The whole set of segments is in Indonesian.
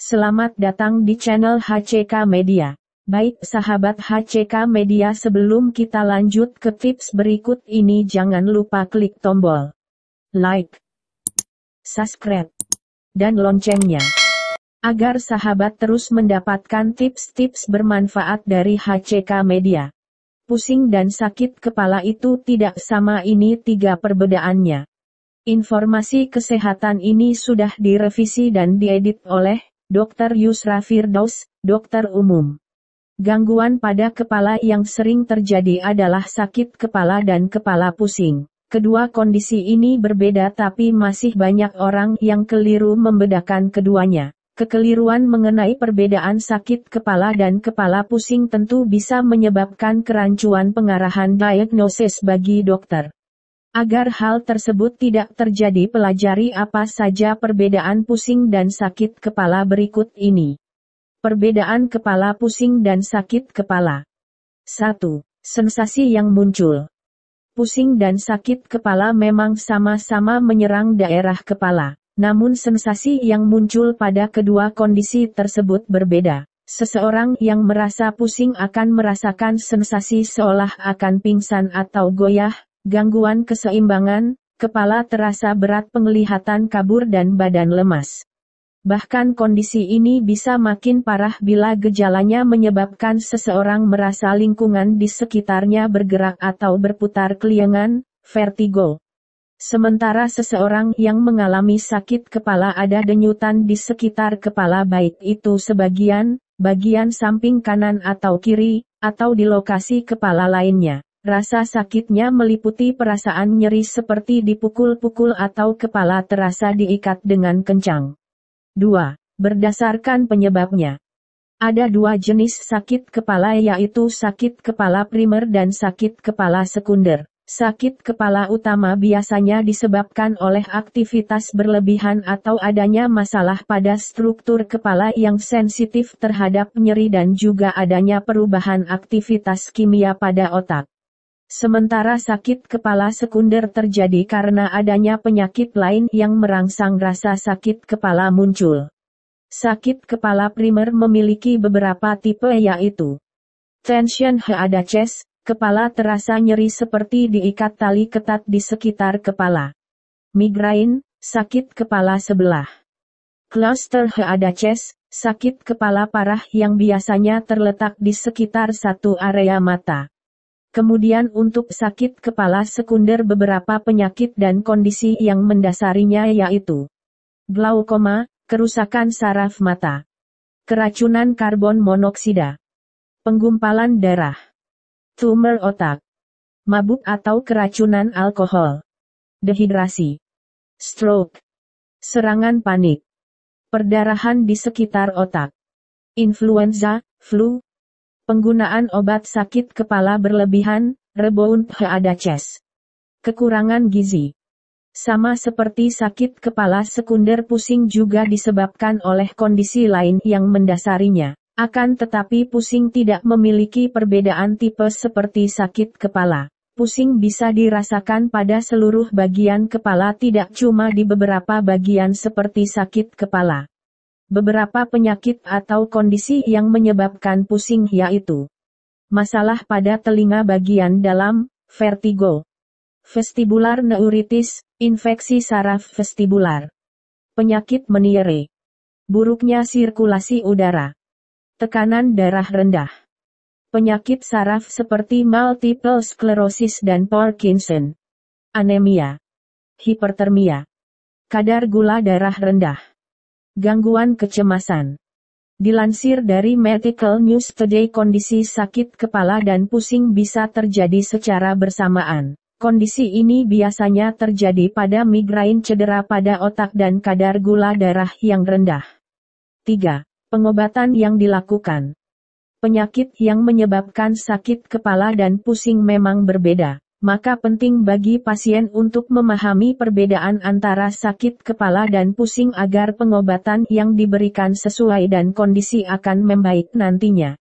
Selamat datang di channel HCK Media. Baik sahabat HCK Media sebelum kita lanjut ke tips berikut ini jangan lupa klik tombol like, subscribe, dan loncengnya. Agar sahabat terus mendapatkan tips-tips bermanfaat dari HCK Media. Pusing dan sakit kepala itu tidak sama ini tiga perbedaannya. Informasi kesehatan ini sudah direvisi dan diedit oleh Dr. Yusra Firdaus, dokter umum. Gangguan pada kepala yang sering terjadi adalah sakit kepala dan kepala pusing. Kedua kondisi ini berbeda tapi masih banyak orang yang keliru membedakan keduanya. Kekeliruan mengenai perbedaan sakit kepala dan kepala pusing tentu bisa menyebabkan kerancuan pengarahan diagnosis bagi dokter. Agar hal tersebut tidak terjadi pelajari apa saja perbedaan pusing dan sakit kepala berikut ini. Perbedaan kepala pusing dan sakit kepala. 1. Sensasi yang muncul. Pusing dan sakit kepala memang sama-sama menyerang daerah kepala, namun sensasi yang muncul pada kedua kondisi tersebut berbeda. Seseorang yang merasa pusing akan merasakan sensasi seolah akan pingsan atau goyah, gangguan keseimbangan, kepala terasa berat penglihatan kabur dan badan lemas. Bahkan kondisi ini bisa makin parah bila gejalanya menyebabkan seseorang merasa lingkungan di sekitarnya bergerak atau berputar keliangan, vertigo. Sementara seseorang yang mengalami sakit kepala ada denyutan di sekitar kepala baik itu sebagian, bagian samping kanan atau kiri, atau di lokasi kepala lainnya. Rasa sakitnya meliputi perasaan nyeri seperti dipukul-pukul atau kepala terasa diikat dengan kencang. 2. Berdasarkan penyebabnya. Ada dua jenis sakit kepala yaitu sakit kepala primer dan sakit kepala sekunder. Sakit kepala utama biasanya disebabkan oleh aktivitas berlebihan atau adanya masalah pada struktur kepala yang sensitif terhadap nyeri dan juga adanya perubahan aktivitas kimia pada otak. Sementara sakit kepala sekunder terjadi karena adanya penyakit lain yang merangsang rasa sakit kepala muncul. Sakit kepala primer memiliki beberapa tipe yaitu Tension ada chest, kepala terasa nyeri seperti diikat tali ketat di sekitar kepala. Migrain, sakit kepala sebelah. Cluster ada chest, sakit kepala parah yang biasanya terletak di sekitar satu area mata kemudian untuk sakit kepala sekunder beberapa penyakit dan kondisi yang mendasarinya yaitu glaukoma, kerusakan saraf mata, keracunan karbon monoksida, penggumpalan darah, tumor otak, mabuk atau keracunan alkohol, dehidrasi, stroke, serangan panik, perdarahan di sekitar otak, influenza, flu, Penggunaan obat sakit kepala berlebihan, rebound ada e Kekurangan gizi. Sama seperti sakit kepala sekunder pusing juga disebabkan oleh kondisi lain yang mendasarinya. Akan tetapi pusing tidak memiliki perbedaan tipe seperti sakit kepala. Pusing bisa dirasakan pada seluruh bagian kepala tidak cuma di beberapa bagian seperti sakit kepala. Beberapa penyakit atau kondisi yang menyebabkan pusing yaitu masalah pada telinga bagian dalam, vertigo, vestibular neuritis, infeksi saraf vestibular, penyakit meniere, buruknya sirkulasi udara, tekanan darah rendah, penyakit saraf seperti multiple sclerosis dan Parkinson, anemia, hipertermia, kadar gula darah rendah gangguan kecemasan. Dilansir dari Medical News Today kondisi sakit kepala dan pusing bisa terjadi secara bersamaan. Kondisi ini biasanya terjadi pada migrain cedera pada otak dan kadar gula darah yang rendah. 3. Pengobatan yang dilakukan Penyakit yang menyebabkan sakit kepala dan pusing memang berbeda maka penting bagi pasien untuk memahami perbedaan antara sakit kepala dan pusing agar pengobatan yang diberikan sesuai dan kondisi akan membaik nantinya.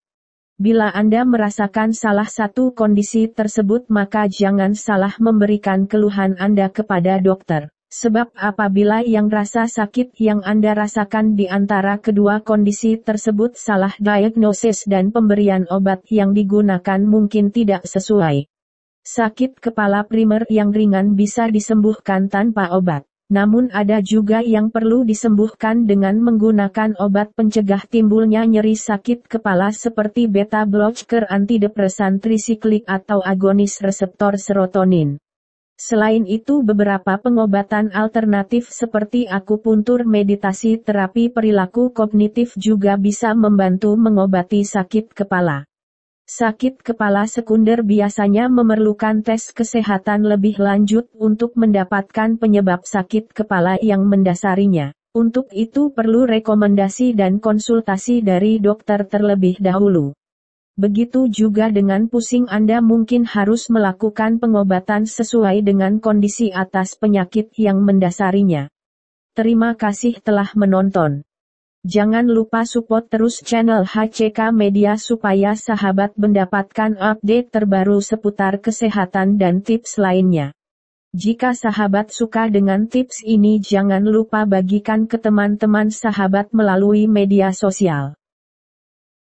Bila Anda merasakan salah satu kondisi tersebut maka jangan salah memberikan keluhan Anda kepada dokter. Sebab apabila yang rasa sakit yang Anda rasakan di antara kedua kondisi tersebut salah diagnosis dan pemberian obat yang digunakan mungkin tidak sesuai Sakit kepala primer yang ringan bisa disembuhkan tanpa obat. Namun ada juga yang perlu disembuhkan dengan menggunakan obat pencegah timbulnya nyeri sakit kepala seperti beta blocker antidepresan trisiklik atau agonis reseptor serotonin. Selain itu beberapa pengobatan alternatif seperti akupuntur meditasi terapi perilaku kognitif juga bisa membantu mengobati sakit kepala. Sakit kepala sekunder biasanya memerlukan tes kesehatan lebih lanjut untuk mendapatkan penyebab sakit kepala yang mendasarinya. Untuk itu perlu rekomendasi dan konsultasi dari dokter terlebih dahulu. Begitu juga dengan pusing Anda mungkin harus melakukan pengobatan sesuai dengan kondisi atas penyakit yang mendasarinya. Terima kasih telah menonton. Jangan lupa support terus channel HCK Media supaya sahabat mendapatkan update terbaru seputar kesehatan dan tips lainnya. Jika sahabat suka dengan tips ini jangan lupa bagikan ke teman-teman sahabat melalui media sosial.